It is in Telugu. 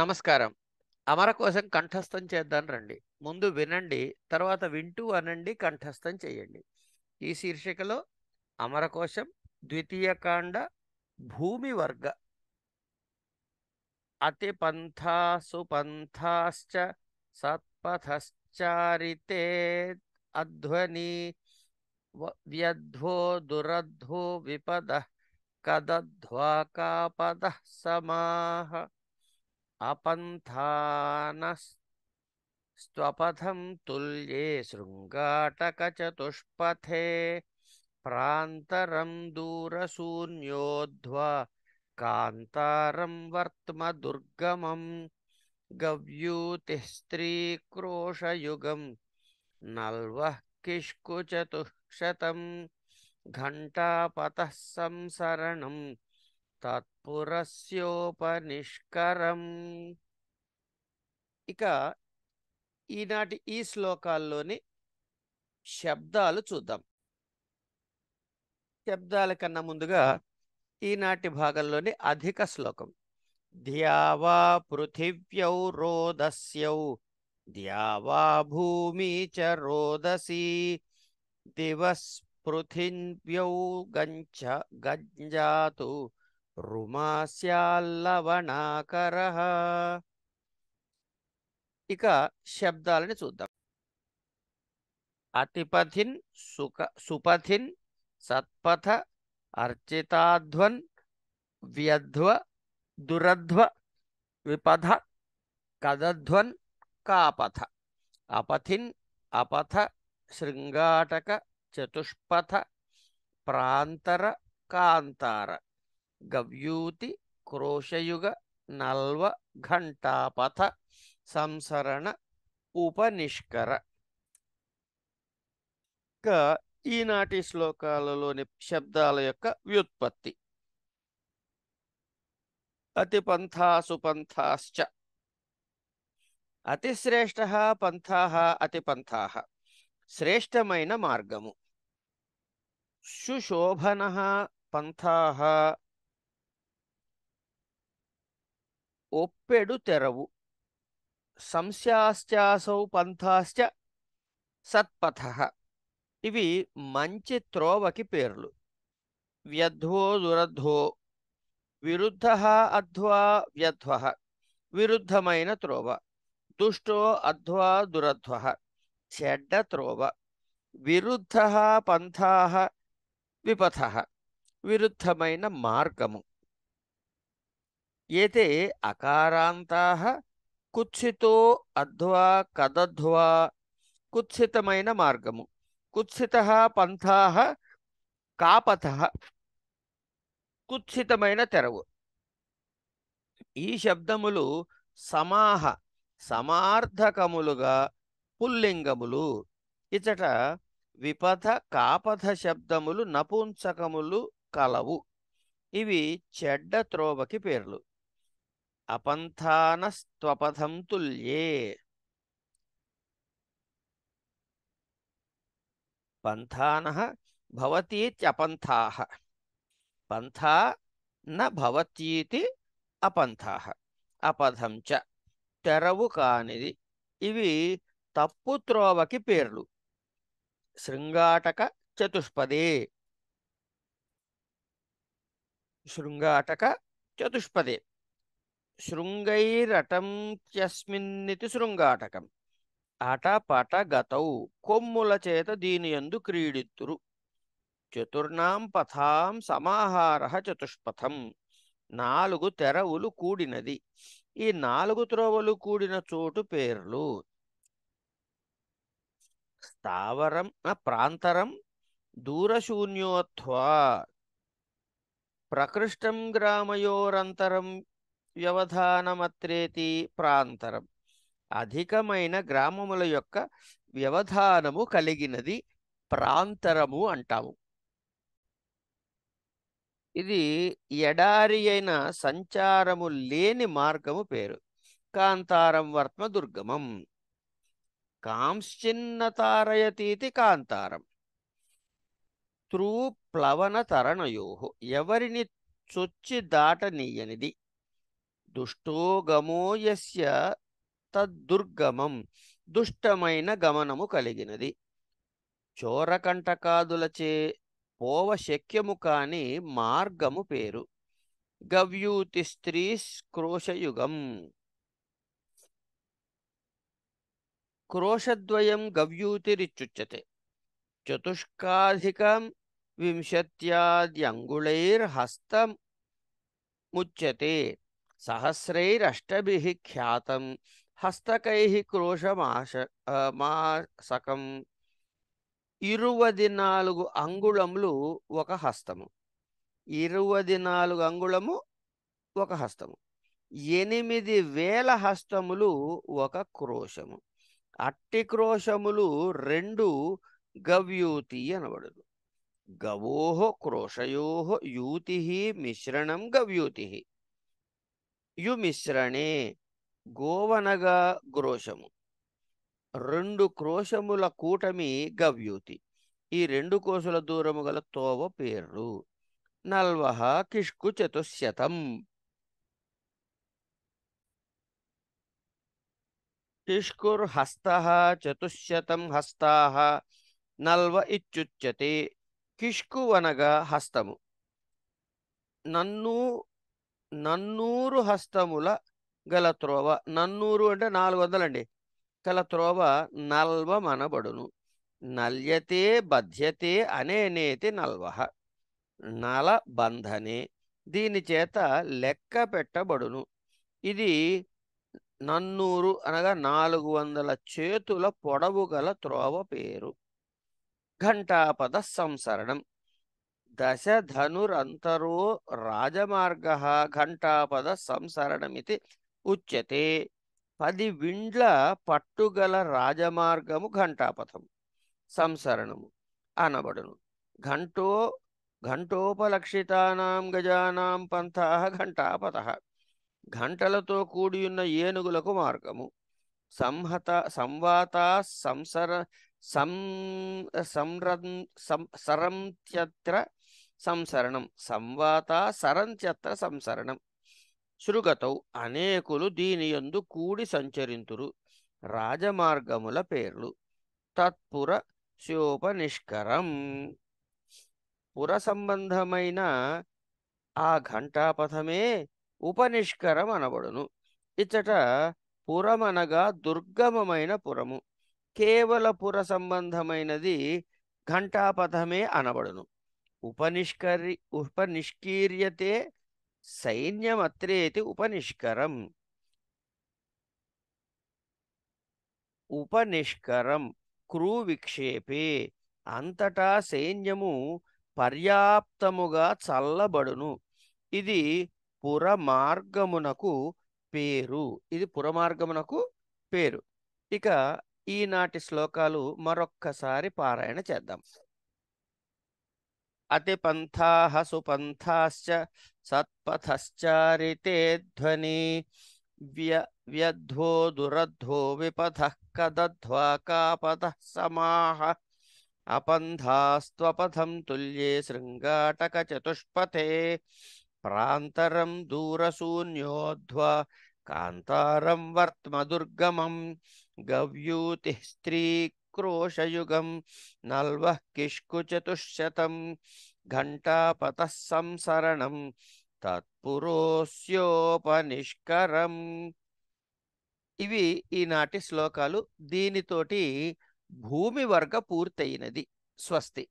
నమస్కారం అమర కోసం కంఠస్థం చేద్దాం రండి ముందు వినండి తర్వాత వింటూ అనండి కంఠస్థం చేయండి ఈ శీర్షికలో అమరకోశం ద్వితీయకాండ భూమి వర్గ అతి పంథాసు పంథాశ్చ సత్పథశ్చారితే అధ్వని వ్యధ్వో దురధ్వో విపద కదధ్వాకాపద సమాహ अपन्थानस्त्वपथं तुल्ये शृङ्गाटकचतुष्पथे प्रान्तरं दूरशून्योध्वा कान्तारं वर्त्मदुर्गमं गव्यूतिः स्त्रीक्रोशयुगं नल्वः किष्कुचतुःशतं घण्टापतः संसरणम् తత్పురస్యోపనిష్కరం ఇక ఈనాటి ఈ శ్లోకాల్లోని శబ్దాలు చూద్దాం శబ్దాల కన్నా ముందుగా ఈనాటి భాగంలోని అధిక శ్లోకం ధ్యావా పృథివ్యౌ రోదస్యౌ ధ్యావా భూమి చ రోదసి దివస్ పృథివ్యౌ గంజ గంజాతు रुमास्यल्लवणाकरह इका शब्दालनी सूద్దా ఆర్తిపథిన్ సుక సుపథిన్ సత్పథ అర్చేతాధ్వన్ వ్యధ్వ దురధ్వ విపధ కదధ్వన్ కాపథ అపథిన్ అపథ శృంగాటక చతుష్పథ ప్రాంతర కాంతార గవ్యూతి క్రోశయుగ నల్వ ఘంటాపథ సంసరణ ఉపనిష్కర ఇంకా ఈనాటి శ్లోకాలలోని శబ్దాల యొక్క వ్యుత్పత్తి అతి పంథాసు పంథాశ్చ అతిశ్రేష్ట పంథా అతి పంథా శ్రేష్టమైన మార్గము సుశోభన పంథా ఒప్పెడు తెరవు సంశాశ్చాసౌ పంథాశ్చ సత్పథ ఇవి మంచి త్రోవకి పేర్లు వ్యధ్వో దురధ్వో విరుద్ధ అధ్వా వ్యధ్వ విరుద్ధమైన త్రోవ దుష్టో అధ్వా దురధ్వ చెడ్డ త్రోవ విరుద్ధ పంథా విపథ విరుద్ధమైన మార్గము ఏతే అకారాంతా కుత్సితో అధ్వా కదధ్వా కుత్సితమైన మార్గము కుత్సిత పంథా కాపథ కుత్సితమైన తెరవు ఈ శబ్దములు సమాహ సమార్థకములుగా పుల్లింగములు ఇచట విపథ కాపథ శబ్దములు నపుంసకములు కలవు ఇవి చెడ్డ త్రోవకి పేర్లు అపంథానస్త్వపథం తుల్యే పంథాన భవతీత్యపంథా పంథా నవతీతి అపంథా అపథం చ తెరవు కానిది ఇవి తప్పు త్రోవకి పేర్లు శృంగాటక చతుష్పదే శృంగాటక చతుష్పదే చస్మిన్నితి శృంగాటకం అటపట గతౌ కొమ్ముల చేత దీని ఎందు క్రీడిత్తురు చతుర్నాం పథాం సమాహార చతుష్పథం నాలుగు తెరవులు కూడినది ఈ నాలుగు త్రోవలు కూడిన చోటు పేర్లు స్థావరం ప్రాంతరం దూరశూన్యోత్వా ప్రకృష్టం గ్రామయోరంతరం వ్యవధానమత్రేతి ప్రాంతరం అధికమైన గ్రామముల యొక్క వ్యవధానము కలిగినది ప్రాంతరము అంటాము ఇది ఎడారి అయిన సంచారము లేని మార్గము పేరు కాంతారం వర్త్మ దుర్గమం కాంశ్చిన్నతారయతీతి కాంతారం త్రూ ప్లవన తరణయో ఎవరిని చొచ్చి దాటనీయనిది దుష్టో గమో యస్య తద్దుర్గమం దుష్టమైన గమనము కలిగినది చోరకంటకాదులచే పోవ శక్యము కాని మార్గము పేరు గవ్యూతి స్త్రీ క్రోశయుగం క్రోశద్వయం గవ్యూతిరిచ్యుచ్యతే చతుష్కాధికం ముచ్యతే సహస్రైరష్టభి ఖ్యాతం హస్తకై క్రోషమాశ మాసకం ఇరువది నాలుగు అంగుళములు ఒక హస్తము ఇరువది నాలుగు అంగుళము ఒక హస్తము ఎనిమిది వేల హస్తములు ఒక క్రోశము అట్టి క్రోశములు రెండు గవ్యూతి అనబడును గవోహో క్రోశయోహో యూతి మిశ్రణం గవ్యూతి యు మిశ్రణే గోవనగా గ్రోషము రెండు క్రోషముల కూటమి గవ్యూతి ఈ రెండు కోసుల దూరము గల తోవ పేర్లు నల్వహ కిష్కు చతుశతం హస్త చతుశతం హస్తా నల్వ ఇచ్చుచ్యతే కిష్కువనగా హస్తము నన్ను నన్నూరు హస్తముల గల త్రోవ నన్నూరు అంటే నాలుగు వందలండి గల త్రోవ నల్వమనబడును నల్యతే బధ్యతే అనేనేతి నల్వహ నల బంధనే దీని చేత లెక్క పెట్టబడును ఇది నన్నూరు అనగా నాలుగు వందల చేతుల పొడవు గల త్రోవ పేరు ఘంటాపద సంసరణం దశ ధనురంతరో రాజమార్గ ఘంటాపద సంసరణమితి ఉచ్యతే పది విండ్ల పట్టుగల రాజమార్గము ఘంటాపథం సంసరణము అనబడును ఘంటో ఘంటోపలక్షితానాం గజానాం పంథా ఘంటాపథ ఘంటలతో కూడియున్న ఏనుగులకు మార్గము సంహత సంవాత సంసర సంరం సరంత్యత్ర సంసరణం సంవాత సరంచత్ర సంసరణం శృగతౌ అనేకులు దీని యందు కూడి సంచరింతురు రాజమార్గముల పేర్లు తత్పుర శోపనిష్కరం పుర సంబంధమైన ఆ ఘంటాపథమే ఉపనిష్కరం అనబడును ఇచ్చట పురమనగా దుర్గమమైన పురము కేవల పుర సంబంధమైనది ఘంటాపథమే అనబడును ఉపనిష్కరి ఉపనిష్కీర్యతే సైన్యమత్రేతి ఉపనిష్కరం ఉపనిష్కరం క్రూ విక్షేపే అంతటా సైన్యము పర్యాప్తముగా చల్లబడును ఇది పురమార్గమునకు పేరు ఇది పురమార్గమునకు పేరు ఇక ఈనాటి శ్లోకాలు మరొక్కసారి పారాయణ చేద్దాం अतिपन्थाः सुपन्थाश्च सत्पथश्चारिते ध्वनि व्य व्यध्वो दुरध्वो विपथः कदध्वा कापथः समाः अपन्धास्त्वपथं तुल्ये शृङ्गाटकचतुष्पथे प्रान्तरं दूरशून्योऽध्वा कान्तारं वर्त्मदुर्गमं गव्यूतिः स्त्री క్రోషయుగం నల్వ కిష్కు ఘంటాపత సంసరణం తత్పురోస్యోపనిష్కరం ఇవి ఈనాటి శ్లోకాలు దీనితోటి భూమి వర్గ పూర్తయినది స్వస్తి